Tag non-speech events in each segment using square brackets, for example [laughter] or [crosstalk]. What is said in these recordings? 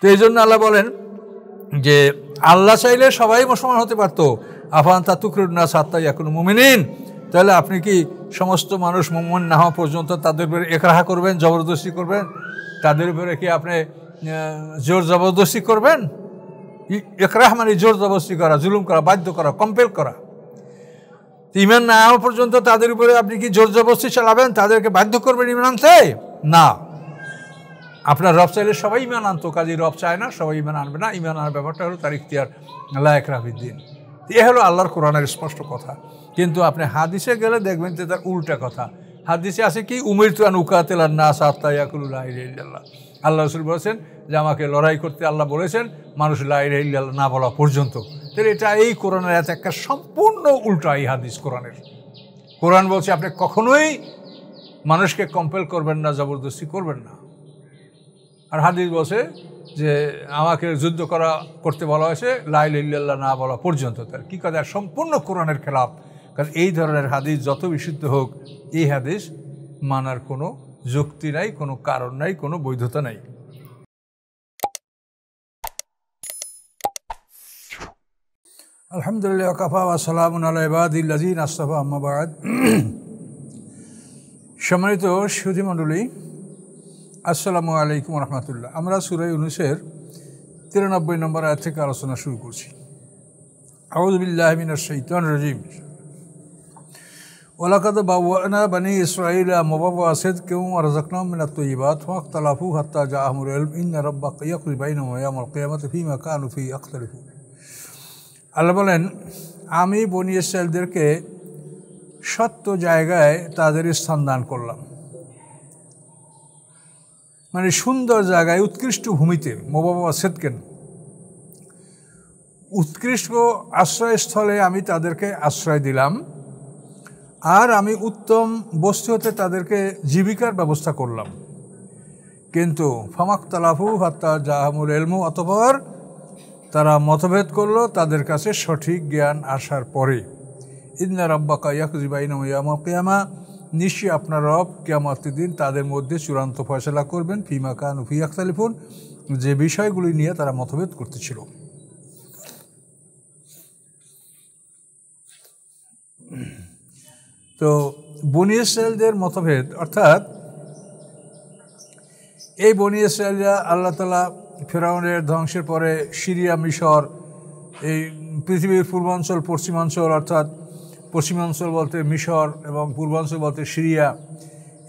তো এই জন্য আল্লাহ বলেন যে আল্লাহ চাইলে সবাই মুসলমান হতে পারতো আফান তা তুকরুনা সাত্তাই এখনো মুমিনিন তাহলে আপনি কি সমস্ত মানুষ মোমিন না হওয়া পর্যন্ত তাদের উপরে একরাহা করবেন জবরদস্তি করবেন তাদের উপরে কি আপনি জোর জবরদস্তি করবেন একরাহ মানে জোর জবরদস্তি করা জুলুম করা বাধ্য করা কম্পেল করা ইমান না হওয়া পর্যন্ত তাদের উপরে আপনি কি জোর জবরদস্তি চালাবেন তাদেরকে বাধ্য করবেন ইমান আনতে না আপনার রব চাইলে সবাই ইমান আনতো কাজে রব চায় না সবাই ইমান আনবে না ইমান আনার ব্যাপারটা হলো তার ইতিহার লায়ক রাফিদ্দিন এ হলো আল্লাহর কোরআনের স্পষ্ট কথা কিন্তু আপনি হাদিসে গেলে দেখবেন যে তার উল্টা কথা হাদিসে আছে কি উমির তুয়ান উকাতেলার না সাত্তাইয়াকুল্লাহ আল্লাহ রসুল বলেছেন যে আমাকে লড়াই করতে আল্লাহ বলেছেন মানুষ লাইল্লাহ না বলা পর্যন্ত তাহলে এটা এই কোরআনের এত একটা সম্পূর্ণ উল্টা এই হাদিস কোরআনের কোরআন বলছে আপনি কখনোই মানুষকে কম্পেল করবেন না জবরদস্তি করবেন না আর হাদিস বসে যে আমাকে যুদ্ধ করা করতে বলা হয়েছে লাইল ইল্লাল্লাহ না বলা পর্যন্ত তার কী কথা সম্পূর্ণ কোরআনের খেলাফ কারণ এই ধরনের হাদিস যত বিশুদ্ধ হোক এই হাদিস মানার কোনো যুক্তি নাই কোনো কারণ নাই কোনো বৈধতা নাই আলহামদুলিল্লাহ কাফা ওয়া সালামুন আলাইবাদিল্লাজিন আস্তফা আম্মাবাদ সম্মানিত সুধীমণ্ডলী আসসালামু আলাইকুম রহমতুল্লাহ আমরা সুরাই ইউনুসের তিরানব্বই নম্বর আয়াত থেকে আলোচনা শুরু করছি আউজবিল্লাহমিন সৈতান রাজিম ওলাকাত বাবানা বানি ইসরাইল মোবাবা আসেদ কেউ আর মিনাত তৈবাত হক তালাফু হত্তা জা আহমুর ইন রব্বা কৈয়াকুবাইন আমার কেয়ামত ফিমা কানুফি আখতারিফু আল্লাহ বলেন আমি বনি ইসরায়েলদেরকে সত্য জায়গায় তাদের স্থান দান করলাম মানে সুন্দর জায়গায় উৎকৃষ্ট ভূমিতে মোবাবা সেতকেন উৎকৃষ্ট আশ্রয়স্থলে আমি তাদেরকে আশ্রয় দিলাম আর আমি উত্তম বস্তু হতে তাদেরকে জীবিকার ব্যবস্থা করলাম কিন্তু ফামাক তালাফু হাত্তা জাহামুল এলমু অতপর তারা মতভেদ করলো তাদের কাছে সঠিক জ্ঞান আসার পরে ইন্দার আব্বাকা ইয়াকুজিবাইনাম নিশ্চয়ই আপনার রব দিন তাদের মধ্যে চূড়ান্ত ফয়সলা করবেন ফিমা কান ফিয়াক তালিফুন যে বিষয়গুলি নিয়ে তারা মতভেদ করতেছিল তো বনি ইসরায়েলদের মতভেদ অর্থাৎ এই বনি ইসরায়েলরা আল্লাহ তালা ফেরাউনের ধ্বংসের পরে সিরিয়া মিশর এই পৃথিবীর পূর্বাঞ্চল পশ্চিমাঞ্চল অর্থাৎ পশ্চিমাঞ্চল বলতে মিশর এবং পূর্বাঞ্চল বলতে সিরিয়া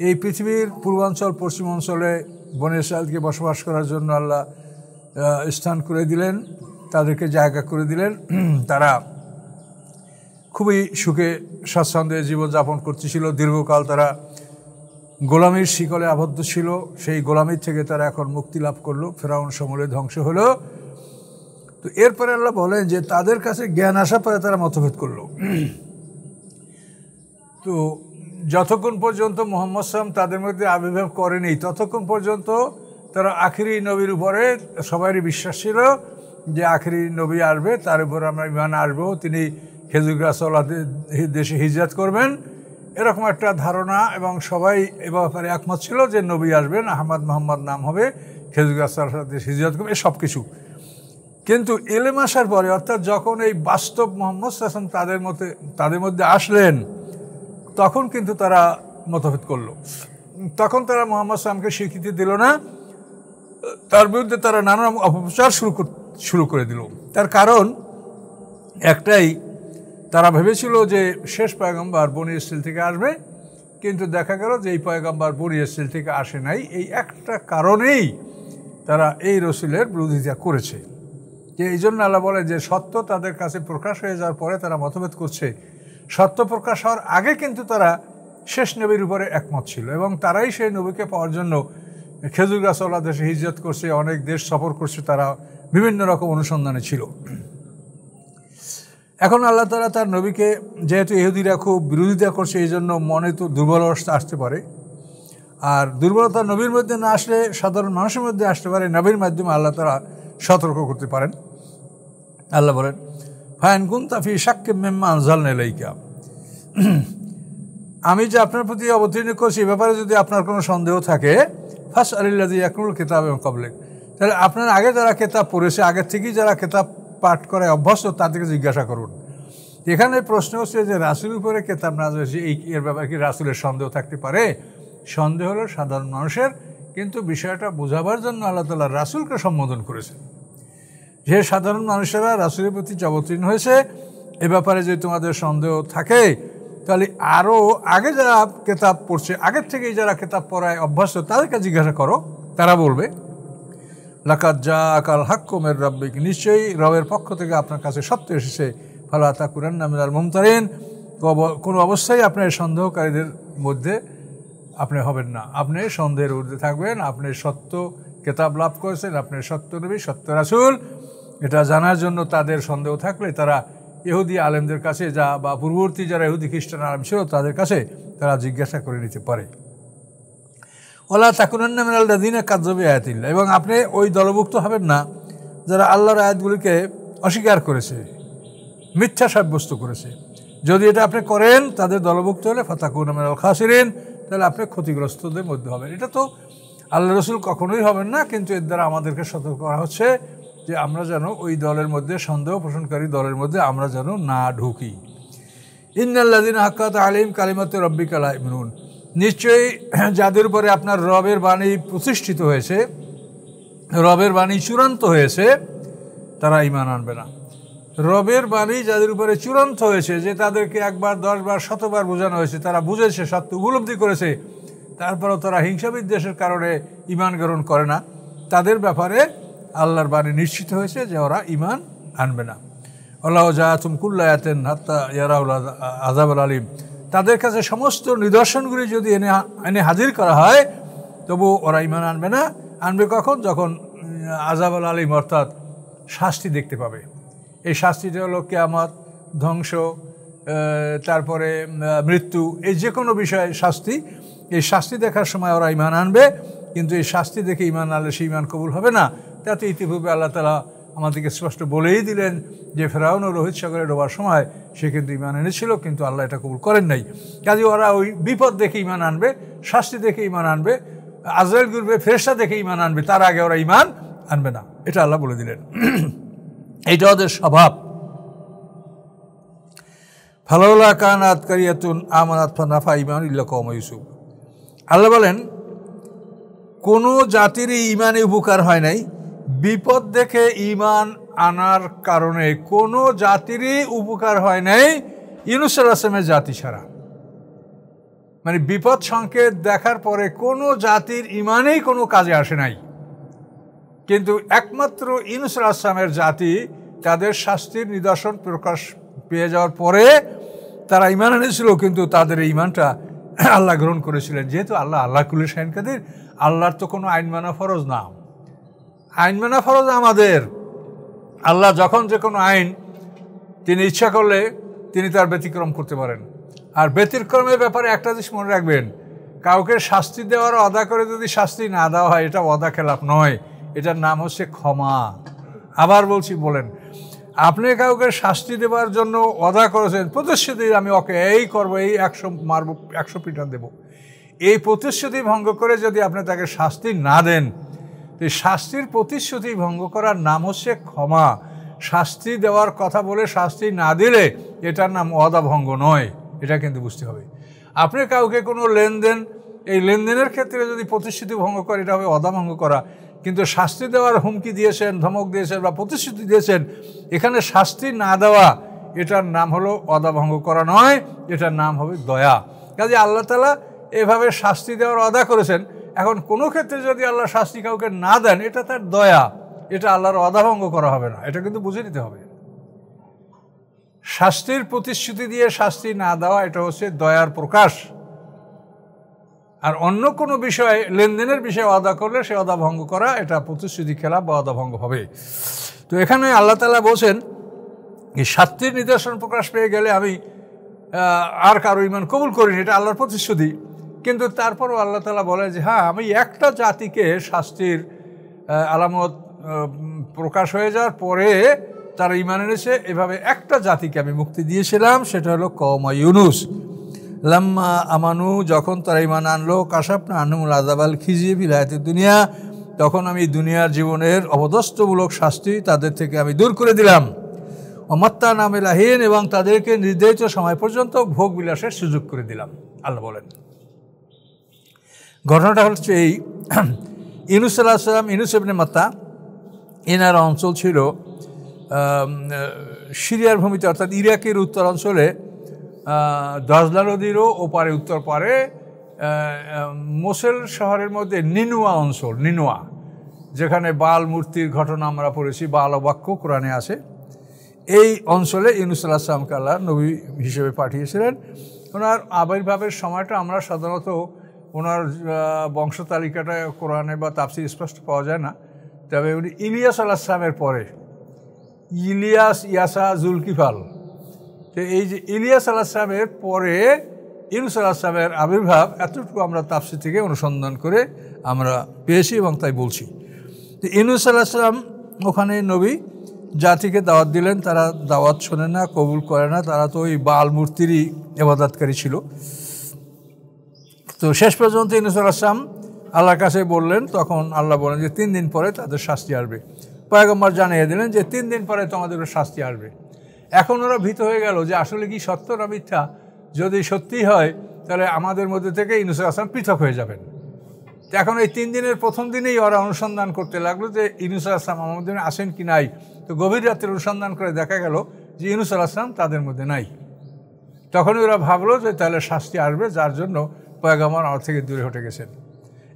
এই পৃথিবীর পূর্বাঞ্চল পশ্চিমাঞ্চলে বনে ইসরায়েলকে বসবাস করার জন্য আল্লাহ স্থান করে দিলেন তাদেরকে জায়গা করে দিলেন [clears throat] তারা খুবই সুখে স্বাচ্ছন্দ্যে জীবনযাপন করতেছিল দীর্ঘকাল তারা গোলামির শিকলে আবদ্ধ ছিল সেই গোলামির থেকে তারা এখন মুক্তি লাভ করলো ফেরাউন সমলে ধ্বংস হলো তো এরপরে আল্লাহ বলেন যে তাদের কাছে জ্ঞান আসা পরে তারা মতভেদ করলো [clears throat] তো যতক্ষণ পর্যন্ত মোহাম্মদ সাম তাদের মধ্যে আবির্ভাব করেনি ততক্ষণ পর্যন্ত তারা আখিরি নবীর উপরে সবারই বিশ্বাস ছিল যে আখিরি নবী আসবে তার উপর আমরা ইমান আসবো তিনি খেজুর গাছ দেশে হিজরাত করবেন এরকম একটা ধারণা এবং সবাই এ ব্যাপারে একমত ছিল যে নবী আসবেন আহমদ মোহাম্মদ নাম হবে খেজুর গাছ দেশে হিজরত করবে সব কিছু কিন্তু এলেম আসার পরে অর্থাৎ যখন এই বাস্তব মোহাম্মদ হাসান তাদের মধ্যে তাদের মধ্যে আসলেন তখন কিন্তু তারা মতভেদ করলো তখন তারা মোহাম্মদ সালামকে স্বীকৃতি দিল না তার বিরুদ্ধে তারা নানা অপপ্রচার শুরু শুরু করে দিল তার কারণ একটাই তারা ভেবেছিল যে শেষ পয়গম্বার বনি স্টিল থেকে আসবে কিন্তু দেখা গেল যে এই পয়গম্বার বনি স্টিল থেকে আসে নাই এই একটা কারণেই তারা এই রসুলের বিরোধিতা করেছে যে এই জন্য আল্লাহ বলে যে সত্য তাদের কাছে প্রকাশ হয়ে যাওয়ার পরে তারা মতভেদ করছে সত্য প্রকাশ হওয়ার আগে কিন্তু তারা শেষ নবীর উপরে একমত ছিল এবং তারাই সেই নবীকে পাওয়ার জন্য খেজুর গাছওয়ালা দেশে হিজরত করছে অনেক দেশ সফর করছে তারা বিভিন্ন রকম অনুসন্ধানে ছিল এখন আল্লাহ তালা তার নবীকে যেহেতু ইহুদিরা খুব বিরোধিতা করছে এই জন্য মনে তো দুর্বলতা আসতে পারে আর দুর্বলতা নবীর মধ্যে না আসলে সাধারণ মানুষের মধ্যে আসতে পারে নবীর মাধ্যমে আল্লাহ তারা সতর্ক করতে পারেন আল্লাহ বলেন ফায়ন গুন্তাফি সাক্ষেপ মেম্মা আনজাল নেলাইকা আমি যে আপনার প্রতি অবতীর্ণ করছি ব্যাপারে যদি আপনার কোনো সন্দেহ থাকে ফার্স্ট দিয়ে একরুল কেতাব এবং কবলেক তাহলে আপনার আগে যারা কেতাব পড়েছে আগের থেকেই যারা কেতাব পাঠ করে অভ্যস্ত তাদেরকে জিজ্ঞাসা করুন এখানে প্রশ্ন হচ্ছে যে রাসুল উপরে কেতাব না হয়েছে এই এর ব্যাপারে কি রাসুলের সন্দেহ থাকতে পারে সন্দেহ হলো সাধারণ মানুষের কিন্তু বিষয়টা বোঝাবার জন্য আল্লাহ তালা রাসুলকে সম্বোধন করেছেন হে সাধারণ মানুষেরা রাসুলের প্রতি অবতীর্ণ হয়েছে এ ব্যাপারে যদি তোমাদের সন্দেহ থাকে তাহলে আরও আগে যারা কেতাব পড়ছে আগের থেকেই যারা কেতাব পড়ায় অভ্যস্ত তাদেরকে জিজ্ঞাসা করো তারা বলবে লাকাত যা কাল হাক্কুমের রব্বিক নিশ্চয়ই রবের পক্ষ থেকে আপনার কাছে সত্য এসেছে ফালা তাকুরান নামিলাল মমতারেন কোনো অবস্থায় আপনার সন্দেহকারীদের মধ্যে আপনি হবেন না আপনি সন্দেহের ঊর্ধ্বে থাকবেন আপনি সত্য কেতাব লাভ করেছেন আপনি সত্য নবী সত্য রাসুল এটা জানার জন্য তাদের সন্দেহ থাকলে তারা ইহুদি আলেমদের কাছে যা বা পূর্ববর্তী যারা ইহুদি খ্রিস্টান আলেম ছিল তাদের কাছে তারা জিজ্ঞাসা করে নিতে পারে ওলা তাকুনান্না মিনাল্লা দিনে কাজবি আয়াতিল্লা এবং আপনি ওই দলভুক্ত হবেন না যারা আল্লাহর আয়াতগুলিকে অস্বীকার করেছে মিথ্যা সাব্যস্ত করেছে যদি এটা আপনি করেন তাদের দলভুক্ত হলে ফাতাকুনা মিনাল খাসিরেন তাহলে আপনি ক্ষতিগ্রস্তদের মধ্যে হবেন এটা তো আল্লাহ রসুল কখনোই হবেন না কিন্তু এর দ্বারা আমাদেরকে সতর্ক করা হচ্ছে যে আমরা যেন ওই দলের মধ্যে সন্দেহ পোষণকারী দলের মধ্যে আমরা যেন না ঢুকি ইন্নাল্লাদিন হাক্কাত আলিম কালিমাত রব্বিক ইমরুন নিশ্চয়ই যাদের উপরে আপনার রবের বাণী প্রতিষ্ঠিত হয়েছে রবের বাণী চূড়ান্ত হয়েছে তারা ইমান আনবে না রবের বাণী যাদের উপরে চূড়ান্ত হয়েছে যে তাদেরকে একবার দশবার শতবার বোঝানো হয়েছে তারা বুঝেছে সত্য উপলব্ধি করেছে তারপরেও তারা হিংসা বিদ্বেষের কারণে ইমান গ্রহণ করে না তাদের ব্যাপারে আল্লাহর বাণী নিশ্চিত হয়েছে যে ওরা ইমান আনবে না আল্লাহ জাহাতুম কুল্লায়াতেন হাত্তা ইয়ারাউল আজাব আল আলিম তাদের কাছে সমস্ত নিদর্শনগুলি যদি এনে এনে হাজির করা হয় তবু ওরা ইমান আনবে না আনবে কখন যখন আজাব আল আলিম অর্থাৎ শাস্তি দেখতে পাবে এই শাস্তিটা হলো কেয়ামত ধ্বংস তারপরে মৃত্যু এই যে কোনো বিষয়ে শাস্তি এই শাস্তি দেখার সময় ওরা ইমান আনবে কিন্তু এই শাস্তি দেখে ইমান আনলে সে ইমান কবুল হবে না তাতে ইতিপূর্বে আল্লাহ তালা আমাদেরকে স্পষ্ট বলেই দিলেন যে ফেরাউন ও রোহিত সাগরে ডোবার সময় সে কিন্তু ইমান এনেছিল কিন্তু আল্লাহ এটা কবুল করেন নাই কাজে ওরা ওই বিপদ দেখে ইমান আনবে শাস্তি দেখে ইমান আনবে আজরাইল গুরবে ফেরেসা দেখে ইমান আনবে তার আগে ওরা ইমান আনবে না এটা আল্লাহ বলে দিলেন এটা ওদের স্বভাব ফালাউল্লাহ কান আতকারিয়াতুন আমানাত ফানাফা ইমান ইল্লা কম ইউসুফ আল্লাহ বলেন কোনো জাতিরই ইমানে উপকার হয় নাই বিপদ দেখে ইমান আনার কারণে কোনো জাতিরই উপকার হয় নাই ইউনুসুল আসলামের জাতি ছাড়া মানে বিপদ সংকেত দেখার পরে কোনো জাতির ইমানেই কোনো কাজে আসে নাই কিন্তু একমাত্র ইউনুসুল আসলামের জাতি তাদের শাস্তির নিদর্শন প্রকাশ পেয়ে যাওয়ার পরে তারা ইমান এনেছিল কিন্তু তাদের ইমানটা আল্লাহ গ্রহণ করেছিলেন যেহেতু আল্লাহ আল্লাহ কুল্লি সাইন কাদের আল্লাহর তো কোনো আইন মানা ফরজ না আইন মানা ফরজ আমাদের আল্লাহ যখন যে কোনো আইন তিনি ইচ্ছা করলে তিনি তার ব্যতিক্রম করতে পারেন আর ব্যতিক্রমের ব্যাপারে একটা জিনিস মনে রাখবেন কাউকে শাস্তি দেওয়ার অদা করে যদি শাস্তি না দেওয়া হয় এটা অদা খেলাপ নয় এটার নাম হচ্ছে ক্ষমা আবার বলছি বলেন আপনি কাউকে শাস্তি দেওয়ার জন্য অদা করেছেন প্রতিশ্রুতি আমি ওকে এই করবো এই একশো মারব একশো পিঠা দেব এই প্রতিশ্রুতি ভঙ্গ করে যদি আপনি তাকে শাস্তি না দেন তো শাস্তির প্রতিশ্রুতি ভঙ্গ করার নাম হচ্ছে ক্ষমা শাস্তি দেওয়ার কথা বলে শাস্তি না দিলে এটার নাম ভঙ্গ নয় এটা কিন্তু বুঝতে হবে আপনি কাউকে কোনো লেনদেন এই লেনদেনের ক্ষেত্রে যদি প্রতিশ্রুতি ভঙ্গ করে এটা হবে ভঙ্গ করা কিন্তু শাস্তি দেওয়ার হুমকি দিয়েছেন ধমক দিয়েছেন বা প্রতিশ্রুতি দিয়েছেন এখানে শাস্তি না দেওয়া এটার নাম হলো ভঙ্গ করা নয় এটার নাম হবে দয়া কাজে আল্লাহ তালা এভাবে শাস্তি দেওয়ার অদা করেছেন এখন কোনো ক্ষেত্রে যদি আল্লাহ শাস্তি কাউকে না দেন এটা তার দয়া এটা আল্লাহর অধাভঙ্গ করা হবে না এটা কিন্তু বুঝে নিতে হবে শাস্তির প্রতিশ্রুতি দিয়ে শাস্তি না দেওয়া এটা হচ্ছে দয়ার প্রকাশ আর অন্য কোনো বিষয়ে লেনদেনের বিষয়ে অদা করলে সে অদা ভঙ্গ করা এটা প্রতিশ্রুতি খেলা বা অদা ভঙ্গ হবে তো এখানে আল্লাহ তালা বলছেন এই শাস্তির নিদর্শন প্রকাশ পেয়ে গেলে আমি আর কারো ইমান কবুল করিনি এটা আল্লাহর প্রতিশ্রুতি কিন্তু তারপরও আল্লাহ তালা বলে যে হ্যাঁ আমি একটা জাতিকে শাস্তির আলামত প্রকাশ হয়ে যাওয়ার পরে তারা ইমান এনেছে এভাবে একটা জাতিকে আমি মুক্তি দিয়েছিলাম সেটা হলো কমা ইউনুস লাম্মা আমানু যখন তারা ইমান আনলো কাশাপনা আনুমুল আদাবাল খিজিয়ে বিলায়তে দুনিয়া তখন আমি দুনিয়ার জীবনের অবদস্থমূলক শাস্তি তাদের থেকে আমি দূর করে দিলাম অমাত্তা নামে লাহিন এবং তাদেরকে নির্ধারিত সময় পর্যন্ত ভোগ বিলাসের সুযোগ করে দিলাম আল্লাহ বলেন ঘটনাটা হচ্ছে এই ইনুস আল্লাহ সাল্লাম মাতা এনার অঞ্চল ছিল সিরিয়ার ভূমিতে অর্থাৎ ইরাকের উত্তর অঞ্চলে দাজলা নদীরও ওপারে উত্তর পারে মোসেল শহরের মধ্যে নিনুয়া অঞ্চল নিনুয়া যেখানে বাল মূর্তির ঘটনা আমরা পড়েছি বাল বাক্য কোরআনে আছে এই অঞ্চলে ইনুসুল্লাহ সামকাল্লা নবী হিসেবে পাঠিয়েছিলেন ওনার আবির্ভাবের সময়টা আমরা সাধারণত ওনার বংশ তালিকাটা কোরআনে বা তাপসি স্পষ্ট পাওয়া যায় না তবে উনি ইলিয়াস আলাহামের পরে ইলিয়াস ইয়াসা জুলকিফাল তো এই যে ইলিয়াস আলাহামের পরে ইউনুস আলাহামের আবির্ভাব এতটুকু আমরা তাপসি থেকে অনুসন্ধান করে আমরা পেয়েছি এবং তাই বলছি তো ইউনুস আলাহাম ওখানে নবী জাতিকে দাওয়াত দিলেন তারা দাওয়াত শোনে না কবুল করে না তারা তো ওই বাল মূর্তিরই এবাদাতকারী ছিল তো শেষ পর্যন্ত ইনসুল আসলাম আল্লাহর কাছে বললেন তখন আল্লাহ বলেন যে তিন দিন পরে তাদের শাস্তি আসবে পয়গম্বর জানিয়ে দিলেন যে তিন দিন পরে তোমাদের শাস্তি আসবে এখন ওরা ভীত হয়ে গেল যে আসলে কি সত্য না মিথ্যা যদি সত্যি হয় তাহলে আমাদের মধ্যে থেকে ইউনুসুল আসলাম পৃথক হয়ে যাবেন এখন এই তিন দিনের প্রথম দিনেই ওরা অনুসন্ধান করতে লাগলো যে ইনুসুল আসলাম আমাদের আসেন কি নাই তো গভীর রাত্রে অনুসন্ধান করে দেখা গেল যে ইনুসুল আসলাম তাদের মধ্যে নাই তখন ওরা ভাবলো যে তাহলে শাস্তি আসবে যার জন্য পয়গাম্বর আমার থেকে দূরে হটে গেছেন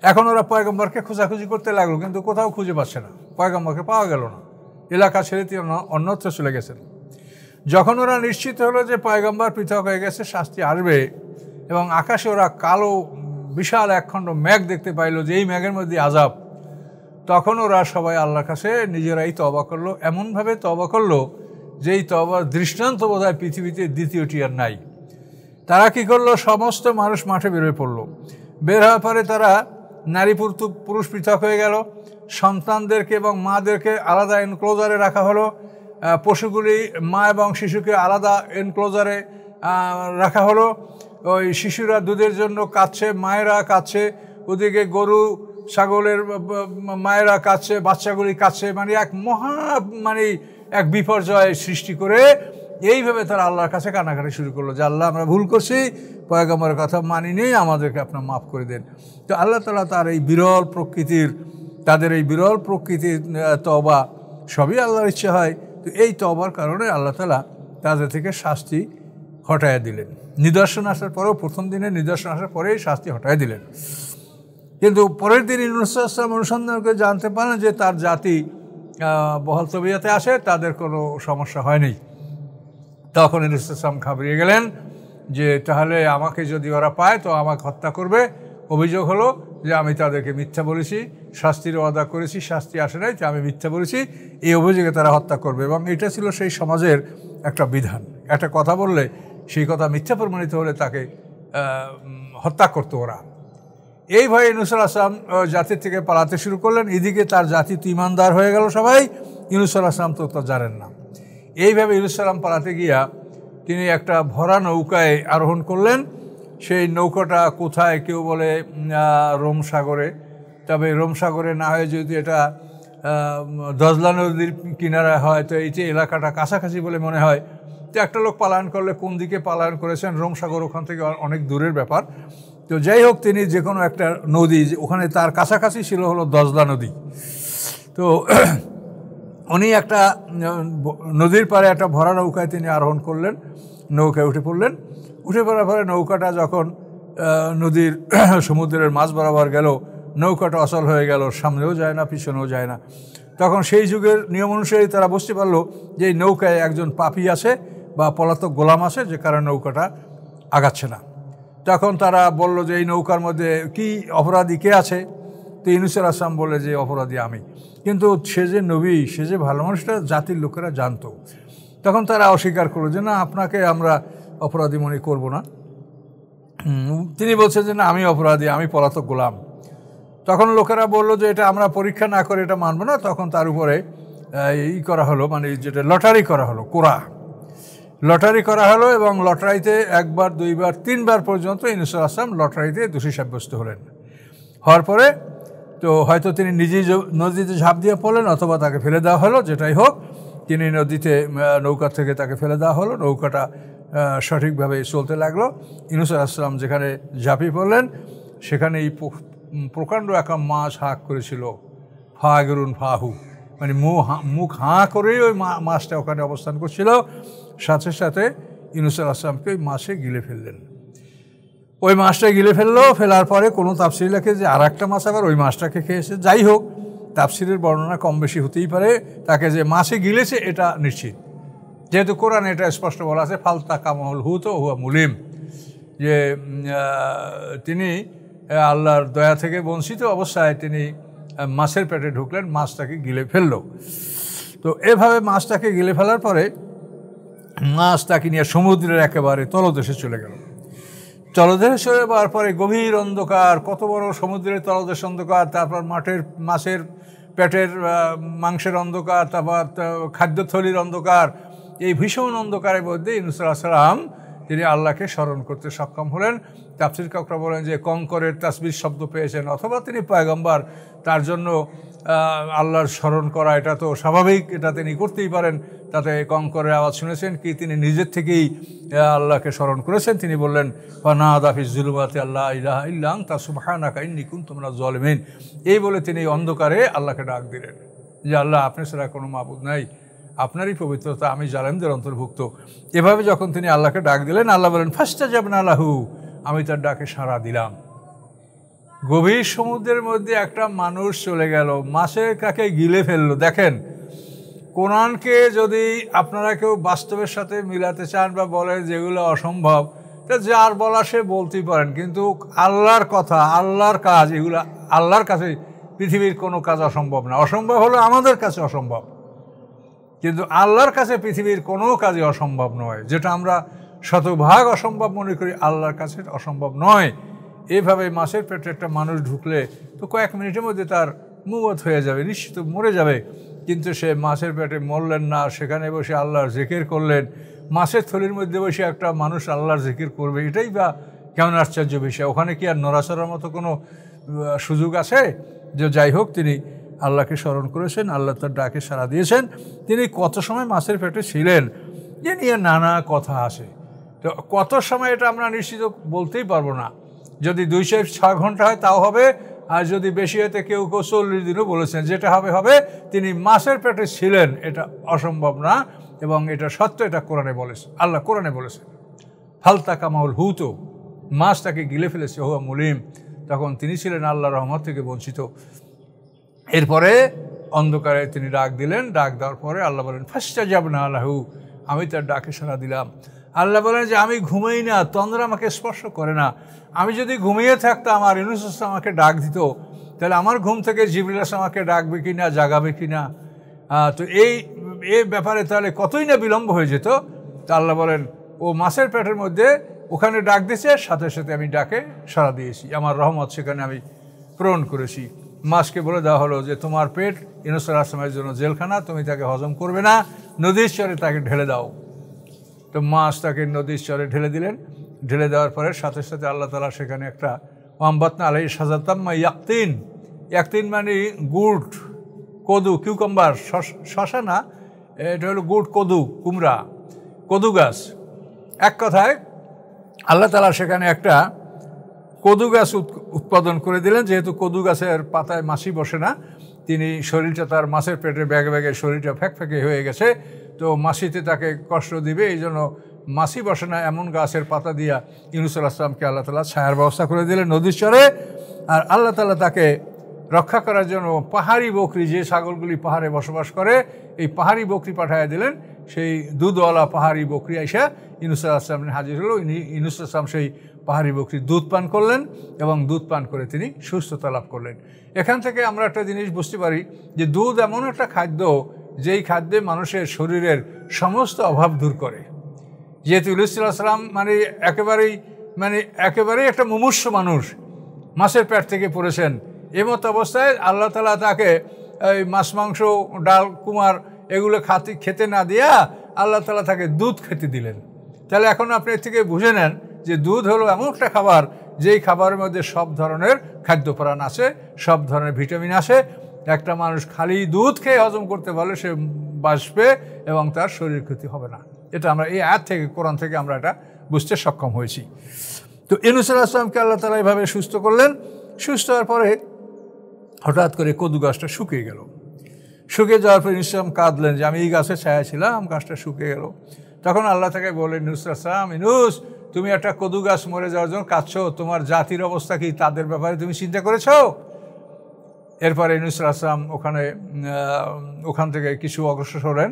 এখন ওরা পয়গম্বরকে খোঁজাখুঁজি করতে লাগলো কিন্তু কোথাও খুঁজে পাচ্ছে না পয়গম্বরকে পাওয়া গেল না এলাকা ছেড়ে তিনি অন্যত্র চলে গেছেন যখন ওরা নিশ্চিত হলো যে পয়গম্বর পৃথক হয়ে গেছে শাস্তি আসবে এবং আকাশে ওরা কালো বিশাল একখণ্ড ম্যাঘ দেখতে পাইলো যে এই ম্যাঘের মধ্যে আজাব তখন ওরা সবাই আল্লাহর কাছে নিজেরাই তবা করলো এমনভাবে তবা করলো যে এই তবার দৃষ্টান্ত বোধ হয় পৃথিবীতে দ্বিতীয়টি আর নাই তারা কি করলো সমস্ত মানুষ মাঠে বেরোয় পড়লো বের হওয়ার পরে তারা নারী পুরুষ পৃথক হয়ে গেল সন্তানদেরকে এবং মাদেরকে আলাদা এনক্লোজারে রাখা হলো পশুগুলি মা এবং শিশুকে আলাদা এনক্লোজারে রাখা হলো ওই শিশুরা দুধের জন্য কাচ্ছে মায়েরা কাচ্ছে ওদিকে গরু ছাগলের মায়েরা কাচ্ছে বাচ্চাগুলি কাচ্ছে মানে এক মহা মানে এক বিপর্যয় সৃষ্টি করে এইভাবে তারা আল্লাহর কাছে কানাকাটি শুরু করলো যে আল্লাহ আমরা ভুল করছি পয়গাম্বরের কথা মানি নিয়ে আমাদেরকে আপনার মাফ করে দেন তো আল্লাহ তালা তার এই বিরল প্রকৃতির তাদের এই বিরল প্রকৃতির তবা সবই আল্লাহর ইচ্ছে হয় তো এই তবার কারণে আল্লাহ তালা তাদের থেকে শাস্তি হটাইয়া দিলেন নিদর্শন আসার পরেও প্রথম দিনে নিদর্শন আসার পরেই শাস্তি হটাইয়া দিলেন কিন্তু পরের দিন ইনুসাম অনুসন্ধান করে জানতে পারেন যে তার জাতি বহল তবিয়াতে আসে তাদের কোনো সমস্যা হয়নি তখন ইসলাম ঘাবড়িয়ে গেলেন যে তাহলে আমাকে যদি ওরা পায় তো আমাকে হত্যা করবে অভিযোগ হলো যে আমি তাদেরকে মিথ্যা বলেছি শাস্তির ওয়াদা করেছি শাস্তি আসে নাই যে আমি মিথ্যা বলেছি এই অভিযোগে তারা হত্যা করবে এবং এটা ছিল সেই সমাজের একটা বিধান একটা কথা বললে সেই কথা মিথ্যা প্রমাণিত হলে তাকে হত্যা করতো ওরা এই ভয়ে ইনুসুল আসলাম জাতির থেকে পালাতে শুরু করলেন এদিকে তার জাতি তো ইমানদার হয়ে গেল সবাই ইনুসুল আসলাম তো তা জানেন না এইভাবে ইরুসালাম পালাতে গিয়া তিনি একটা ভরা নৌকায় আরোহণ করলেন সেই নৌকাটা কোথায় কেউ বলে রোম সাগরে তবে রোম সাগরে না হয় যদি এটা দজলা নদীর কিনারা হয় তো এই যে এলাকাটা কাছাকাছি বলে মনে হয় তো একটা লোক পালায়ন করলে কোন দিকে পালায়ন করেছেন রোম সাগর ওখান থেকে অনেক দূরের ব্যাপার তো যাই হোক তিনি যে কোনো একটা নদী ওখানে তার কাছাকাছি ছিল হলো দজলা নদী তো উনি একটা নদীর পাড়ে একটা ভরা নৌকায় তিনি আরোহণ করলেন নৌকায় উঠে পড়লেন উঠে পড়ার পরে নৌকাটা যখন নদীর [clears throat] সমুদ্রের মাছ বরাবর গেল নৌকাটা অচল হয়ে গেল সামনেও যায় না পিছনেও যায় না তখন সেই যুগের নিয়ম অনুসারে তারা বুঝতে পারলো যে এই নৌকায় একজন পাপি আছে বা পলাতক গোলাম আছে যে কারণে নৌকাটা আগাচ্ছে না তখন তারা বলল যে এই নৌকার মধ্যে কি অপরাধী কে আছে তো ইনুসের আসাম বলে যে অপরাধী আমি কিন্তু সে যে নবী সে যে ভালো মানুষটা জাতির লোকেরা জানতো তখন তারা অস্বীকার করলো যে না আপনাকে আমরা অপরাধী মনে করব না তিনি বলছেন যে না আমি অপরাধী আমি পলাতক গোলাম তখন লোকেরা বলল যে এটা আমরা পরীক্ষা না করে এটা মানব না তখন তার উপরে ই করা হলো মানে যেটা লটারি করা হলো কোরা লটারি করা হলো এবং লটারিতে একবার দুইবার তিনবার পর্যন্ত ইনুসুল আসলাম লটারিতে দোষী সাব্যস্ত হলেন হওয়ার পরে তো হয়তো তিনি নিজেই নদীতে ঝাঁপ দিয়ে পড়লেন অথবা তাকে ফেলে দেওয়া হলো যেটাই হোক তিনি নদীতে নৌকা থেকে তাকে ফেলে দেওয়া হলো নৌকাটা সঠিকভাবে চলতে লাগলো ইনুস আসলাম যেখানে ঝাঁপিয়ে পড়লেন সেখানে এই প্রকাণ্ড একা মাছ হাঁক করেছিল গেরুন ফাহু মানে মুখ মুখ হাঁ করেই ওই মাছটা ওখানে অবস্থান করছিল সাথে সাথে ইনুসুল আসলামকে ওই মাছে গিলে ফেললেন ওই মাছটা গিলে ফেললো ফেলার পরে কোনো তাপসির লেখে যে আর একটা মাছ আবার ওই মাছটাকে খেয়েছে যাই হোক তাপসিরের বর্ণনা কম বেশি হতেই পারে তাকে যে মাছে গিলেছে এটা নিশ্চিত যেহেতু কোরআনে এটা স্পষ্ট বলা আছে ফালতা কামল হুত হুয়া মুলিম যে তিনি আল্লাহর দয়া থেকে বঞ্চিত অবস্থায় তিনি মাছের পেটে ঢুকলেন মাছটাকে গিলে ফেললো তো এভাবে মাছটাকে গিলে ফেলার পরে মাছ তাকে নিয়ে সমুদ্রের একেবারে তলদেশে চলে গেল তলদেশ সরে যাওয়ার পরে গভীর অন্ধকার কত বড় সমুদ্রের তলদেশ অন্ধকার তারপর মাঠের মাছের পেটের মাংসের অন্ধকার তারপর খাদ্যথলির অন্ধকার এই ভীষণ অন্ধকারের মধ্যে ইনুসুল্লাহ সাল্লাম তিনি আল্লাহকে স্মরণ করতে সক্ষম হলেন তাফসির কাকরা বলেন যে কঙ্করের তাসবির শব্দ পেয়েছেন অথবা তিনি পয়গম্বার তার জন্য আল্লাহর স্মরণ করা এটা তো স্বাভাবিক এটা তিনি করতেই পারেন তাতে কঙ্করের আওয়াজ শুনেছেন কি তিনি নিজের থেকেই আল্লাহকে স্মরণ করেছেন তিনি বললেন ফানা আদাফিজ জুলুমাতে আল্লাহ ইলাহ ইল্লাং তা সুবাহানা কাইন্নি নিকুন তোমরা জলমেন এই বলে তিনি অন্ধকারে আল্লাহকে ডাক দিলেন যে আল্লাহ আপনি ছাড়া কোনো মাবুদ নাই আপনারই পবিত্রতা আমি জালেমদের অন্তর্ভুক্ত এভাবে যখন তিনি আল্লাহকে ডাক দিলেন আল্লাহ বলেন ফার্স্টা যাবেন আল্লাহু আমি তার ডাকে সাড়া দিলাম গভীর সমুদ্রের মধ্যে একটা মানুষ চলে গেল মাছের কাকে গিলে ফেললো দেখেন কোরআনকে যদি আপনারা কেউ বাস্তবের সাথে মিলাতে চান বা বলেন যেগুলো অসম্ভব তা যার বলা সে বলতেই পারেন কিন্তু আল্লাহর কথা আল্লাহর কাজ এগুলো আল্লাহর কাছে পৃথিবীর কোনো কাজ অসম্ভব না অসম্ভব হলো আমাদের কাছে অসম্ভব কিন্তু আল্লাহর কাছে পৃথিবীর কোনো কাজই অসম্ভব নয় যেটা আমরা শতভাগ অসম্ভব মনে করি আল্লাহর কাছে অসম্ভব নয় এভাবে মাছের পেটে একটা মানুষ ঢুকলে তো কয়েক মিনিটের মধ্যে তার মুবত হয়ে যাবে নিশ্চিত মরে যাবে কিন্তু সে মাছের পেটে মরলেন না সেখানে বসে আল্লাহর জিকির করলেন মাছের থলির মধ্যে বসে একটা মানুষ আল্লাহর জিকির করবে এটাই বা কেমন আশ্চর্য বিষয় ওখানে কি আর নড়াচড়ার মতো কোনো সুযোগ আছে যে যাই হোক তিনি আল্লাহকে স্মরণ করেছেন আল্লাহ তার ডাকে সাড়া দিয়েছেন তিনি কত সময় মাছের পেটে ছিলেন এ নিয়ে নানা কথা আছে তো কত সময় এটা আমরা নিশ্চিত বলতেই পারবো না যদি দুইশো ছয় ঘন্টা হয় তাও হবে আর যদি বেশি হতে কেউ কেউ চল্লিশ দিনও বলেছেন যেটা হবে হবে তিনি মাসের পেটে ছিলেন এটা অসম্ভব না এবং এটা সত্য এটা কোরআনে বলেছে আল্লাহ কোরআনে বলেছেন হালতা কামাউল হুতো মাস তাকে গিলে ফেলেছে হুয়া মুলিম তখন তিনি ছিলেন আল্লাহ রহমত থেকে বঞ্চিত এরপরে অন্ধকারে তিনি ডাক দিলেন ডাক দেওয়ার পরে আল্লাহ বলেন ফাস্টা না আল্লাহু আমি তার ডাকে সারা দিলাম আল্লাহ বলেন যে আমি ঘুমাই না তন্দ্রা আমাকে স্পর্শ করে না আমি যদি ঘুমিয়ে থাকতাম আর ইউনুসাস আমাকে ডাক দিত তাহলে আমার ঘুম থেকে জিবরিলাস আমাকে ডাকবে কি না জাগাবে কি না তো এই এ ব্যাপারে তাহলে কতই না বিলম্ব হয়ে যেত তা আল্লাহ বলেন ও মাছের পেটের মধ্যে ওখানে ডাক দিয়েছে সাথে সাথে আমি ডাকে সাড়া দিয়েছি আমার রহমত সেখানে আমি পূরণ করেছি মাসকে বলে দেওয়া হলো যে তোমার পেট ইনসর আসলামের জন্য জেলখানা তুমি তাকে হজম করবে না নদীর চরে তাকে ঢেলে দাও তো মাছ তাকে নদীর চরে ঢেলে দিলেন ঢেলে দেওয়ার পরে সাথে সাথে আল্লাহ তালা সেখানে একটা ওয়াম্বাতনা আলাই সাজাতাম্মা ইয়াকতিন ইয়াকতিন মানে গুড় কদু কিউকাম্বার শশা না এটা হলো গুড় কদু কুমড়া কদু গাছ এক কথায় আল্লাহ তালা সেখানে একটা কদু গাছ উৎপাদন করে দিলেন যেহেতু কদু গাছের পাতায় মাছি বসে না তিনি শরীরটা তার মাছের পেটে ব্যাগে ব্যাগে শরীরটা ফ্যাঁক ফ্যাঁকে হয়ে গেছে তো মাসিতে তাকে কষ্ট দিবে এই জন্য মাসি বসে না এমন গাছের পাতা দিয়া ইউনুস আসলামকে আল্লাহ তালা ছায়ার ব্যবস্থা করে দিলেন নদীর চরে আর আল্লাহ তালা তাকে রক্ষা করার জন্য পাহাড়ি বকরি যে ছাগলগুলি পাহাড়ে বসবাস করে এই পাহাড়ি বকরি পাঠাইয়া দিলেন সেই দুধওয়ালা পাহাড়ি বকরি আইসা ইনুসুল আসলামের হাজির হলো ইনুসুল আসলাম সেই পাহাড়ি বকরি দুধ পান করলেন এবং দুধ পান করে তিনি সুস্থতা লাভ করলেন এখান থেকে আমরা একটা জিনিস বুঝতে পারি যে দুধ এমন একটা খাদ্য যেই খাদ্যে মানুষের শরীরের সমস্ত অভাব দূর করে যেহেতু ইলুসুল্লাহাম মানে একেবারেই মানে একেবারেই একটা মুমূর্ষ মানুষ মাছের প্যাট থেকে পড়েছেন এমত অবস্থায় আল্লাহ তালা তাকে এই মাছ মাংস ডাল কুমার এগুলো খাতে খেতে না দিয়া আল্লাহ তালা তাকে দুধ খেতে দিলেন তাহলে এখন আপনি এর থেকে বুঝে নেন যে দুধ হলো এমন একটা খাবার যেই খাবারের মধ্যে সব ধরনের খাদ্য প্রাণ আছে সব ধরনের ভিটামিন আছে একটা মানুষ খালি দুধ খেয়ে হজম করতে পারলে সে বাসবে এবং তার শরীর ক্ষতি হবে না এটা আমরা এই আয়াত থেকে কোরআন থেকে আমরা এটা বুঝতে সক্ষম হয়েছি তো ইনুসুল আসলামকে আল্লাহ তালা এভাবে সুস্থ করলেন সুস্থ হওয়ার পরে হঠাৎ করে কদু গাছটা শুকিয়ে গেল শুকিয়ে যাওয়ার পর ইনুসলাম কাঁদলেন যে আমি এই গাছে ছায়া ছিলাম গাছটা শুকিয়ে গেল তখন আল্লাহ তাকে বললেন ইনুসুল আসলাম ইনুস তুমি একটা কদু গাছ মরে যাওয়ার জন্য কাঁদছ তোমার জাতির অবস্থা কি তাদের ব্যাপারে তুমি চিন্তা করেছো এরপরে নুসরা আসলাম ওখানে ওখান থেকে কিছু অগ্রসর হলেন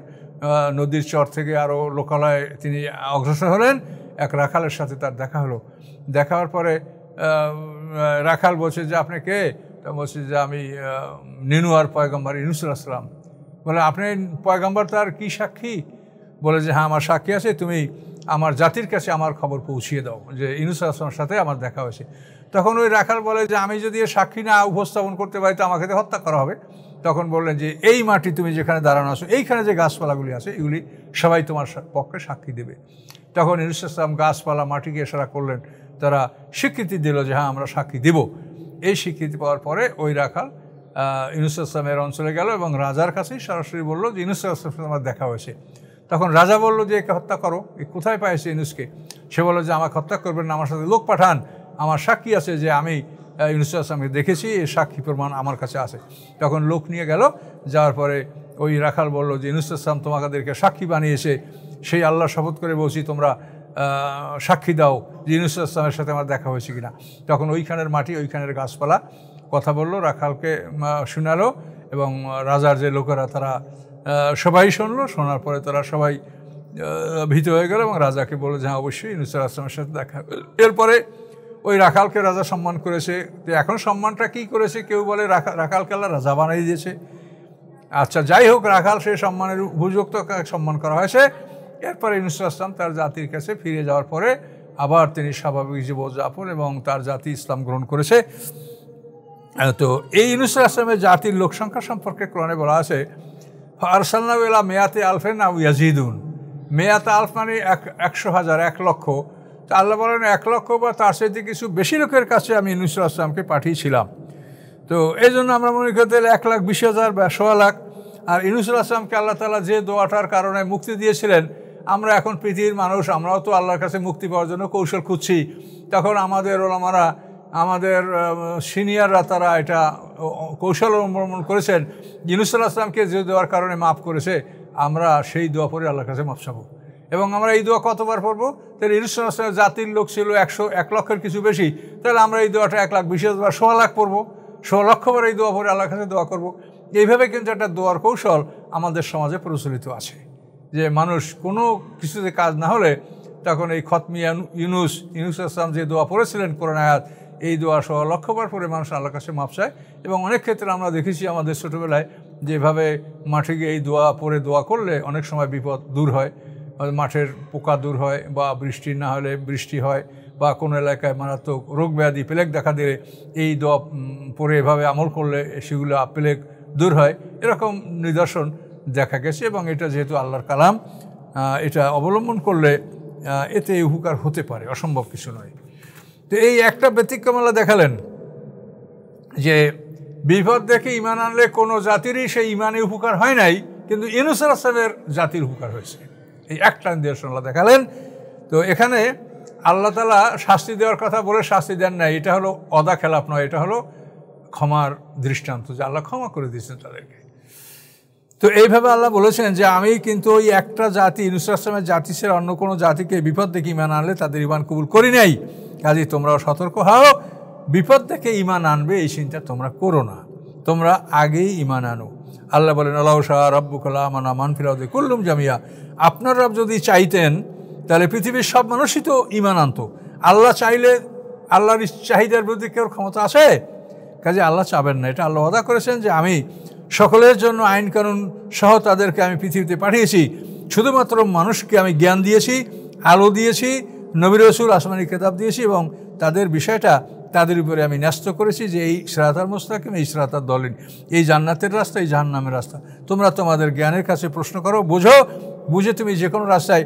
নদীর চর থেকে আরও লোকালয়ে তিনি অগ্রসর হলেন এক রাখালের সাথে তার দেখা হলো দেখা হওয়ার পরে রাখাল বলছে যে আপনি কে তা বলছে যে আমি নিনুয়ার পয়গম্বর ইনুসুল আসলাম বলে আপনি পয়গম্বর তার কি সাক্ষী বলে যে হ্যাঁ আমার সাক্ষী আছে তুমি আমার জাতির কাছে আমার খবর পৌঁছিয়ে দাও যে ইনুসুল আসলামের সাথে আমার দেখা হয়েছে তখন ওই রাখাল বলে যে আমি যদি এ সাক্ষী না উপস্থাপন করতে পারি তো আমাকে হত্যা করা হবে তখন বললেন যে এই মাটি তুমি যেখানে দাঁড়ানো আছো এইখানে যে গাছপালাগুলি আছে এগুলি সবাই তোমার পক্ষে সাক্ষী দেবে তখন ইসলাম গাছপালা মাটিকে এসারা করলেন তারা স্বীকৃতি দিল যে হ্যাঁ আমরা সাক্ষী দেব এই স্বীকৃতি পাওয়ার পরে ওই রাখাল ইউনুস অঞ্চলে গেল এবং রাজার কাছেই সরাসরি বলল যে ইউনুস ইসলাম আমার দেখা হয়েছে তখন রাজা বলল যে একে হত্যা করো এ কোথায় পাইছে ইনুসকে সে বলল যে আমাকে হত্যা করবেন না আমার সাথে লোক পাঠান আমার সাক্ষী আছে যে আমি ইউনুস আসলামকে দেখেছি এই সাক্ষী প্রমাণ আমার কাছে আছে তখন লোক নিয়ে গেল যাওয়ার পরে ওই রাখাল বলল যে ইউনুস আসলাম তোমাদেরকে সাক্ষী বানিয়েছে সেই আল্লাহ শপথ করে বলছি তোমরা সাক্ষী দাও যে ইউনুস আসলামের সাথে আমার দেখা হয়েছে কিনা তখন ওইখানের মাটি ওইখানের গাছপালা কথা বলল রাখালকে শোনালো এবং রাজার যে লোকেরা তারা সবাই শুনলো শোনার পরে তারা সবাই ভীত হয়ে গেল এবং রাজাকে বলল যে হ্যাঁ অবশ্যই ইউনুস আসলামের সাথে দেখা এরপরে ওই রাখালকে রাজা সম্মান করেছে তো এখন সম্মানটা কী করেছে কেউ বলে রাখালকে আল্লাহ রাজা বানিয়ে দিয়েছে আচ্ছা যাই হোক রাখাল সে সম্মানের উপযুক্ত সম্মান করা হয়েছে এরপরে ইউনুসুল আসলাম তার জাতির কাছে ফিরে যাওয়ার পরে আবার তিনি স্বাভাবিক জীবনযাপন এবং তার জাতি ইসলাম গ্রহণ করেছে তো এই ইনসুল আসলামের জাতির লোকসংখ্যা সম্পর্কে ক্রণে বলা আছে আরসাল্লাউলা মেয়াতে আলফেন আউ ইয়াজিদুন মেয়াতে আলফ মানে এক একশো হাজার এক লক্ষ তা আল্লাহ বলেন এক লক্ষ বা তার সাথে কিছু বেশি লোকের কাছে আমি ইনুসুল আসলামকে পাঠিয়েছিলাম তো এই জন্য আমরা মনে করতে এক লাখ বিশ হাজার বা সোয়া লাখ আর ইনুসুল আসলামকে আল্লাহ তালা যে দোয়াটার কারণে মুক্তি দিয়েছিলেন আমরা এখন পৃথিবীর মানুষ আমরাও তো আল্লাহর কাছে মুক্তি পাওয়ার জন্য কৌশল খুঁজছি তখন আমাদের ওলামারা আমাদের সিনিয়ররা তারা এটা কৌশল অবলম্বন করেছেন ইনুসুল আসলামকে যে দেওয়ার কারণে মাফ করেছে আমরা সেই দোয়া পরে আল্লাহর কাছে মাফ সাবো এবং আমরা এই দোয়া কতবার পড়বো তাহলে ইসলামের জাতির লোক ছিল একশো এক লক্ষের কিছু বেশি তাহলে আমরা এই দোয়াটা এক লাখ বিশ হাজার সোয়া লাখ পড়বো সোয়া লক্ষবার এই দোয়া পরে আল্লাহ কাছে দোয়া করব। এইভাবে কিন্তু একটা দোয়ার কৌশল আমাদের সমাজে প্রচলিত আছে যে মানুষ কোনো কিছুতে কাজ না হলে তখন এই খতমি ইউনুস ইউনুস আসলাম যে দোয়া পড়েছিলেন কোরআন আয়াত এই দোয়া সহ লক্ষবার পরে মানুষ আল্লাহ কাছে মাপ চায় এবং অনেক ক্ষেত্রে আমরা দেখেছি আমাদের ছোটোবেলায় যেভাবে মাঠে গিয়ে এই দোয়া পরে দোয়া করলে অনেক সময় বিপদ দূর হয় মাঠের পোকা দূর হয় বা বৃষ্টি না হলে বৃষ্টি হয় বা কোনো এলাকায় মারাত্মক রোগ ব্যাধি প্লেগ দেখা দিলে এই দোয়া পরে এভাবে আমল করলে সেগুলো প্লেগ দূর হয় এরকম নিদর্শন দেখা গেছে এবং এটা যেহেতু আল্লাহর কালাম এটা অবলম্বন করলে এতে উপকার হতে পারে অসম্ভব কিছু নয় তো এই একটা ব্যতিক্রম আল্লাহ দেখালেন যে বিপদ দেখে ইমান আনলে কোনো জাতিরই সেই ইমানে উপকার হয় নাই কিন্তু ইনুসার আসলামের জাতির উপকার হয়েছে এই এক টান আল্লাহ দেখালেন তো এখানে আল্লাহ তালা শাস্তি দেওয়ার কথা বলে শাস্তি দেন না এটা হলো অদা খেলাপ নয় এটা হলো ক্ষমার দৃষ্টান্ত যে আল্লাহ ক্ষমা করে দিয়েছেন তাদেরকে তো এইভাবে আল্লাহ বলেছেন যে আমি কিন্তু ওই একটা জাতি ইনুসলামের জাতি সে অন্য কোনো জাতিকে বিপদ দেখে ইমান আনলে তাদের ইমান কবুল করি নাই কাজে তোমরাও সতর্ক হও বিপদ থেকে ইমান আনবে এই চিন্তা তোমরা করো না তোমরা আগেই ইমান আনো আল্লাহ বলেন আল্লাহ শাহ আনা মানফিরাউদ্দি কুল্লুম জামিয়া আপনার রব যদি চাইতেন তাহলে পৃথিবীর সব মানুষই তো ইমান আনত আল্লাহ চাইলে আল্লাহর চাহিদার বিরুদ্ধে কেউ ক্ষমতা আছে কাজে আল্লাহ চাবেন না এটা আল্লাহ অদা করেছেন যে আমি সকলের জন্য আইন কানুন সহ তাদেরকে আমি পৃথিবীতে পাঠিয়েছি শুধুমাত্র মানুষকে আমি জ্ঞান দিয়েছি আলো দিয়েছি নবীর রসুল আসমানি কেতাব দিয়েছি এবং তাদের বিষয়টা তাদের উপরে আমি ন্যস্ত করেছি যে এই সেরাতার মোস্তাকিম এই সেরাতার দলিন এই জান্নাতের রাস্তা এই জাহান্নামের রাস্তা তোমরা তোমাদের জ্ঞানের কাছে প্রশ্ন করো বোঝো বুঝে তুমি যে কোনো রাস্তায়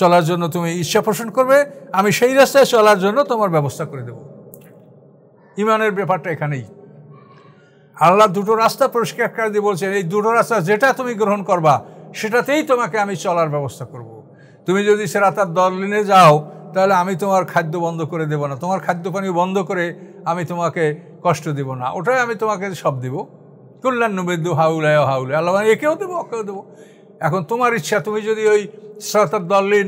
চলার জন্য তুমি ইচ্ছা পোষণ করবে আমি সেই রাস্তায় চলার জন্য তোমার ব্যবস্থা করে দেব ইমানের ব্যাপারটা এখানেই আল্লাহ দুটো রাস্তা পরিষ্কার করে দিয়ে বলছেন এই দুটো রাস্তা যেটা তুমি গ্রহণ করবা সেটাতেই তোমাকে আমি চলার ব্যবস্থা করব। তুমি যদি সেরাতার দলিনে যাও তাহলে আমি তোমার খাদ্য বন্ধ করে দেব না তোমার খাদ্য পানি বন্ধ করে আমি তোমাকে কষ্ট দেব না ওটাই আমি তোমাকে সব দেব কল্যাণ নবেদ্য হাউলায় হাউলে আল্লাহ মানে একেও দেবো ওকেও দেবো এখন তোমার ইচ্ছা তুমি যদি ওই সরতার দলিন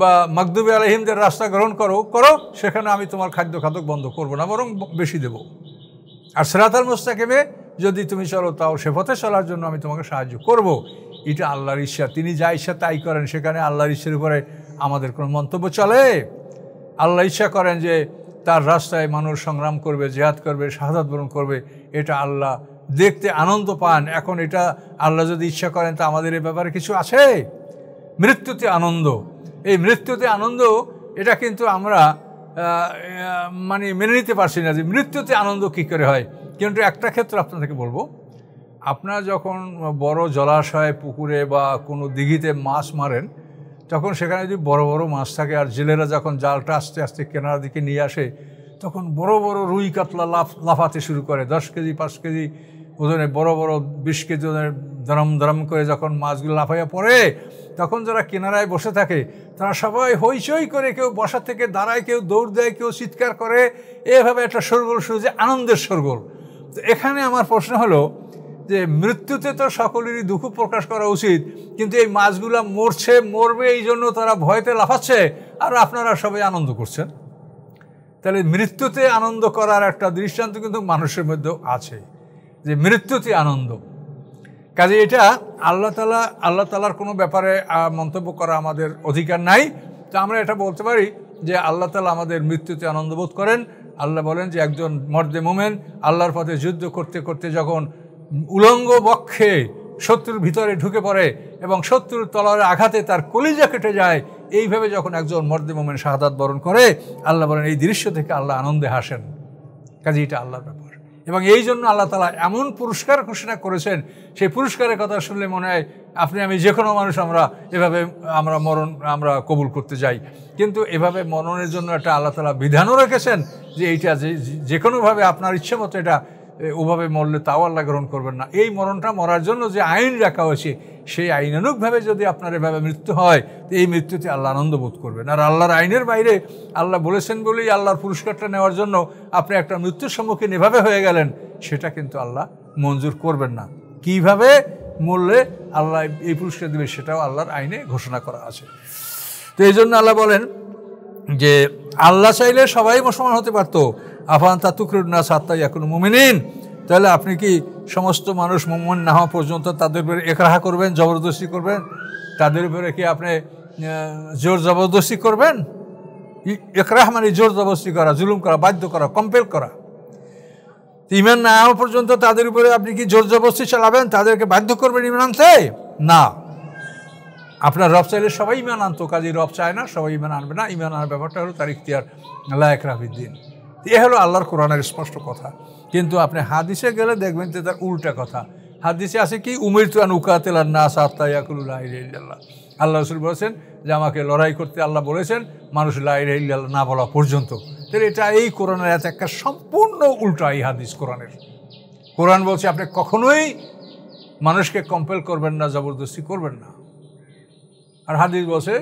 বা মকদুবি আলহিমদের রাস্তা গ্রহণ করো করো সেখানে আমি তোমার খাদ্য খাদক বন্ধ করব না বরং বেশি দেব আর সেরাতার মোস্তাকিমে যদি তুমি চলো তাও সে পথে চলার জন্য আমি তোমাকে সাহায্য করব এটা আল্লাহর ইচ্ছা তিনি যা ইচ্ছা তাই করেন সেখানে আল্লাহর ইচ্ছের উপরে আমাদের কোনো মন্তব্য চলে আল্লাহ ইচ্ছা করেন যে তার রাস্তায় মানুষ সংগ্রাম করবে জেহাদ করবে শাহাদ বরণ করবে এটা আল্লাহ দেখতে আনন্দ পান এখন এটা আল্লাহ যদি ইচ্ছা করেন তা আমাদের এ ব্যাপারে কিছু আছে মৃত্যুতে আনন্দ এই মৃত্যুতে আনন্দ এটা কিন্তু আমরা মানে মেনে নিতে পারছি না যে মৃত্যুতে আনন্দ কী করে হয় কিন্তু একটা ক্ষেত্রে আপনাদেরকে বলবো আপনারা যখন বড় জলাশয়ে পুকুরে বা কোনো দিঘিতে মাছ মারেন তখন সেখানে যদি বড় বড় মাছ থাকে আর জেলেরা যখন জালটা আস্তে আস্তে কেনার দিকে নিয়ে আসে তখন বড় বড় রুই কাতলা লাফ লাফাতে শুরু করে দশ কেজি পাঁচ কেজি ওজনে বড় বড় বিশ কেজি ওজনের দরম দরম করে যখন মাছগুলো লাফাইয়া পড়ে তখন যারা কেনারায় বসে থাকে তারা সবাই হইচই করে কেউ বসা থেকে দাঁড়ায় কেউ দৌড় দেয় কেউ চিৎকার করে এভাবে একটা সরগোল শুরু যে আনন্দের সরগোল তো এখানে আমার প্রশ্ন হলো যে মৃত্যুতে তো সকলেরই দুঃখ প্রকাশ করা উচিত কিন্তু এই মাছগুলো মরছে মরবে এই জন্য তারা ভয়তে লাফাচ্ছে আর আপনারা সবাই আনন্দ করছেন তাহলে মৃত্যুতে আনন্দ করার একটা দৃষ্টান্ত কিন্তু মানুষের মধ্যেও আছে যে মৃত্যুতে আনন্দ কাজে এটা আল্লাহ তালা আল্লাহ তালার কোনো ব্যাপারে মন্তব্য করা আমাদের অধিকার নাই তো আমরা এটা বলতে পারি যে আল্লাহ তালা আমাদের মৃত্যুতে আনন্দবোধ করেন আল্লাহ বলেন যে একজন মর্দে মোমেন আল্লাহর পথে যুদ্ধ করতে করতে যখন উলঙ্গ বক্ষে শত্রুর ভিতরে ঢুকে পড়ে এবং শত্রুর তলার আঘাতে তার কলিজা কেটে যায় এইভাবে যখন একজন মর্দে মোমেন শাহাদাত বরণ করে আল্লাহ বলেন এই দৃশ্য থেকে আল্লাহ আনন্দে হাসেন কাজে এটা আল্লাহর ব্যাপার এবং এই জন্য আল্লাহ তালা এমন পুরস্কার ঘোষণা করেছেন সেই পুরস্কারের কথা শুনলে মনে হয় আপনি আমি যে কোনো মানুষ আমরা এভাবে আমরা মরণ আমরা কবুল করতে যাই কিন্তু এভাবে মরণের জন্য একটা আল্লাহ তালা বিধানও রেখেছেন যে এইটা যে যে কোনোভাবে আপনার ইচ্ছে মতো এটা ওভাবে মরলে তাও আল্লাহ গ্রহণ করবেন না এই মরণটা মরার জন্য যে আইন রাখা হয়েছে সেই আইনানুকভাবে যদি আপনার এভাবে মৃত্যু হয় তো এই মৃত্যুতে আল্লাহ আনন্দ বোধ করবেন আর আল্লাহর আইনের বাইরে আল্লাহ বলেছেন বলেই আল্লাহর পুরস্কারটা নেওয়ার জন্য আপনি একটা মৃত্যুর সম্মুখীন এভাবে হয়ে গেলেন সেটা কিন্তু আল্লাহ মঞ্জুর করবেন না কিভাবে মরলে আল্লাহ এই পুরস্কার দেবে সেটাও আল্লাহর আইনে ঘোষণা করা আছে তো এই জন্য আল্লাহ বলেন যে আল্লাহ চাইলে সবাই মুসলমান হতে পারতো আফান তা না সাত্তা এখন মুমিনিন তাহলে আপনি কি সমস্ত মানুষ মুমিন না হওয়া পর্যন্ত তাদের উপরে একরাহা করবেন জবরদস্তি করবেন তাদের উপরে কি আপনি জোর জবরদস্তি করবেন একরাহ মানে জোর জবরদস্তি করা জুলুম করা বাধ্য করা কম্পেল করা ইমান না হওয়া পর্যন্ত তাদের উপরে আপনি কি জোর জবরদস্তি চালাবেন তাদেরকে বাধ্য করবেন ইমান আনতে না আপনার রব চাইলে সবাই ইমান আনতো কাজে রব চায় না সবাই ইমান আনবে না ইমান আনার ব্যাপারটা হলো তার ইখতিয়ার লায়ক রাহিদ্দিন এ হলো আল্লাহর কোরআনের স্পষ্ট কথা কিন্তু আপনি হাদিসে গেলে দেখবেন যে তার উল্টা কথা হাদিসে আছে কি উমির তুয়ান তেলার না সাত্তাইয়াকুল্লাহ আল্লাহ রসুল বলেছেন যে আমাকে লড়াই করতে আল্লাহ বলেছেন মানুষ লাইল্লাহ না বলা পর্যন্ত তাহলে এটা এই কোরআনের এত একটা সম্পূর্ণ উল্টা এই হাদিস কোরআনের কোরআন বলছে আপনি কখনোই মানুষকে কম্পেল করবেন না জবরদস্তি করবেন না আর হাদিস বলছে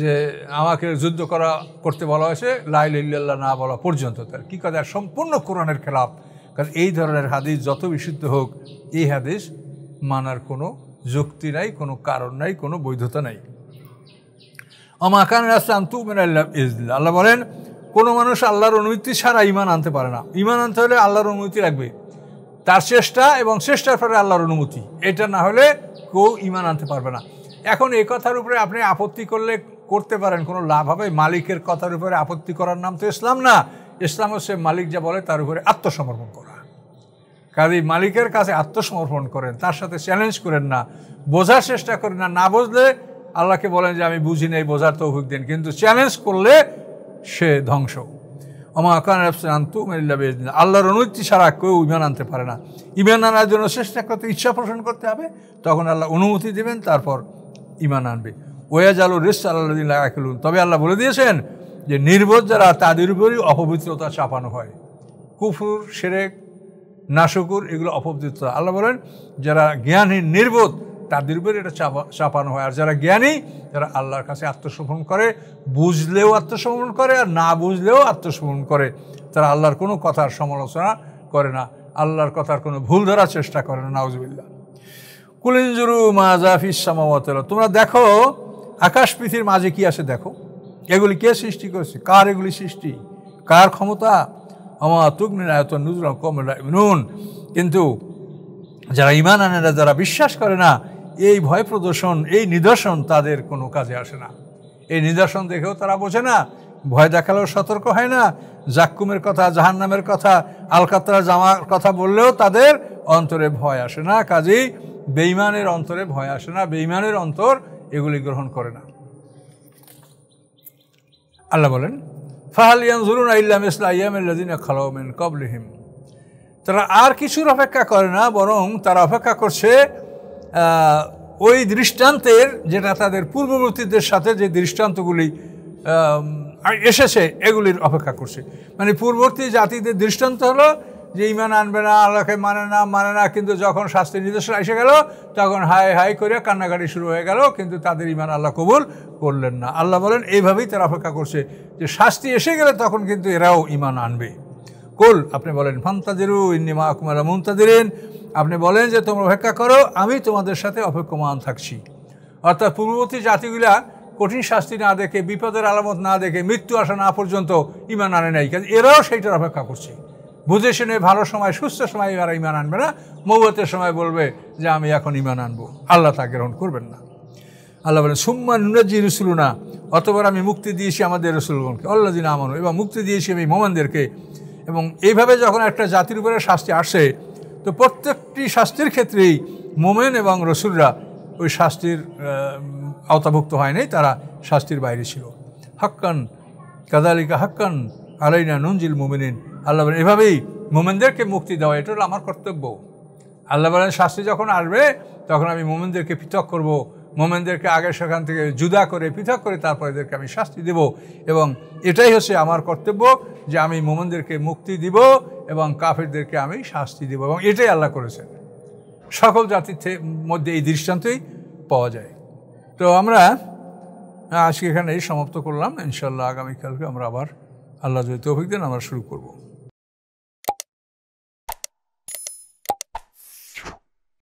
যে আমাকে যুদ্ধ করা করতে বলা হয়েছে লাইল্লাহ না বলা পর্যন্ত তার কী কথা সম্পূর্ণ কোরআনের খেলাফ কারণ এই ধরনের হাদিস যত বিশুদ্ধ হোক এই হাদিস মানার কোনো যুক্তি নাই কোনো কারণ নাই কোনো বৈধতা নাই অমাকান আসলাম তু মিনাল্লাহ আল্লাহ বলেন কোনো মানুষ আল্লাহর অনুমতি ছাড়া ইমান আনতে পারে না ইমান আনতে হলে আল্লাহর অনুমতি লাগবে তার চেষ্টা এবং চেষ্টার ফলে আল্লাহর অনুমতি এটা না হলে কেউ ইমান আনতে পারবে না এখন এই কথার উপরে আপনি আপত্তি করলে করতে পারেন কোনো লাভ হবে মালিকের কথার উপরে আপত্তি করার নাম তো ইসলাম না ইসলাম হচ্ছে মালিক যা বলে তার উপরে আত্মসমর্পণ করা কাজেই মালিকের কাছে আত্মসমর্পণ করেন তার সাথে চ্যালেঞ্জ করেন না বোঝার চেষ্টা করেন না না বুঝলে আল্লাহকে বলেন যে আমি বুঝি নাই বোঝার তৌফিক দিন কিন্তু চ্যালেঞ্জ করলে সে ধ্বংস আমা আকান আন্তুমিল্লাবিদিন আল্লাহর অনুমতি ছাড়া কেউ ইমান আনতে পারে না ইমান আনার জন্য চেষ্টা করতে ইচ্ছা পোষণ করতে হবে তখন আল্লাহ অনুমতি দেবেন তারপর ইমান আনবে ওয়া আলু রেস আল্লাহ লাগা খেলুন তবে আল্লাহ বলে দিয়েছেন যে নির্বোধ যারা তাদের উপরই অপবিত্রতা চাপানো হয় কুফুর সেরেক নাশকুর এগুলো অপবিত্রতা আল্লাহ বলেন যারা জ্ঞানহীন নির্বোধ তাদের উপরে এটা চাপা চাপানো হয় আর যারা জ্ঞানী যারা আল্লাহর কাছে আত্মসমর্পণ করে বুঝলেও আত্মসমর্পণ করে আর না বুঝলেও আত্মসমর্পণ করে তারা আল্লাহর কোনো কথার সমালোচনা করে না আল্লাহর কথার কোনো ভুল ধরার চেষ্টা করে না নাউজবিল্লা কুলিনজুরু মাজাফিস সামাওয়াতলা তোমরা দেখো আকাশ পৃথিবীর মাঝে কি আছে দেখো এগুলি কে সৃষ্টি করেছে কার এগুলি সৃষ্টি কার ক্ষমতা আমার তুগ্নির আয়ত কম কমলা নুন কিন্তু যারা ইমান আনে না যারা বিশ্বাস করে না এই ভয় প্রদর্শন এই নিদর্শন তাদের কোনো কাজে আসে না এই নিদর্শন দেখেও তারা বোঝে না ভয় দেখালেও সতর্ক হয় না জাক্কুমের কথা জাহান্নামের কথা আলকাতরা জামার কথা বললেও তাদের অন্তরে ভয় আসে না কাজেই বেইমানের অন্তরে ভয় আসে না বেইমানের অন্তর এগুলি গ্রহণ করে না আল্লাহ বলেন ফাহাল ইয়ানজুরুন ইল্লাম ইসলাইয়ামিন খালাউমিন কবলিহিম তারা আর কিছুর অপেক্ষা করে না বরং তারা অপেক্ষা করছে ওই দৃষ্টান্তের যেটা তাদের পূর্ববর্তীদের সাথে যে দৃষ্টান্তগুলি এসেছে এগুলির অপেক্ষা করছে মানে পূর্ববর্তী জাতিদের দৃষ্টান্ত হলো যে ইমান আনবে না আল্লাহকে মানে না মানে না কিন্তু যখন শাস্তির নির্দেশনা এসে গেল তখন হাই হাই করে কান্নাকাটি শুরু হয়ে গেল কিন্তু তাদের ইমান আল্লাহ কবুল করলেন না আল্লাহ বলেন এইভাবেই তারা অপেক্ষা করছে যে শাস্তি এসে গেলে তখন কিন্তু এরাও ইমান আনবে কোল আপনি বলেন ফান্তাদেরু ইন্নিমা কুমারা মুমতাদিরেন আপনি বলেন যে তোমরা অপেক্ষা করো আমি তোমাদের সাথে অপেক্ষমান থাকছি অর্থাৎ পূর্ববর্তী জাতিগুলা কঠিন শাস্তি না দেখে বিপদের আলামত না দেখে মৃত্যু আসা না পর্যন্ত ইমান আনে নাই কাজ এরাও সেইটার অপেক্ষা করছে বুঝে শুনে ভালো সময় সুস্থ সময় আর ইমান আনবে না মৌবতের সময় বলবে যে আমি এখন ইমান আনবো আল্লাহ তা গ্রহণ করবেন না আল্লাহ বলেন সুম্মা নুনাজি রসুলুনা অতবার আমি মুক্তি দিয়েছি আমাদের রসুলগণকে আল্লাহ দিন আমানো এবং মুক্তি দিয়েছি আমি মোমানদেরকে এবং এইভাবে যখন একটা জাতির উপরে শাস্তি আসে তো প্রত্যেকটি শাস্তির ক্ষেত্রেই মোমেন এবং রসুলরা ওই শাস্তির আওতাভুক্ত হয়নি তারা শাস্তির বাইরে ছিল হাক্কান কাদালিকা হাক্কান আলাইনা নঞ্জিল মোমেনিন আল্লাহ বলেন এভাবেই মোমেনদেরকে মুক্তি দেওয়া এটা হলো আমার কর্তব্য আল্লাহ বলেন শাস্তি যখন আসবে তখন আমি মোমেনদেরকে পৃথক করব মোমেনদেরকে আগে সেখান থেকে জুদা করে পৃথক করে তারপরে এদেরকে আমি শাস্তি দেব এবং এটাই হচ্ছে আমার কর্তব্য যে আমি মোমেনদেরকে মুক্তি দিব এবং কাফেরদেরকে আমি শাস্তি দেব এবং এটাই আল্লাহ করেছেন সকল জাতির মধ্যে এই দৃষ্টান্তই পাওয়া যায় তো আমরা আজকে এখানেই সমাপ্ত করলাম ইনশাল্লাহ আগামীকালকে আমরা আবার আল্লাহ যদি তৌফিক আমরা শুরু করবো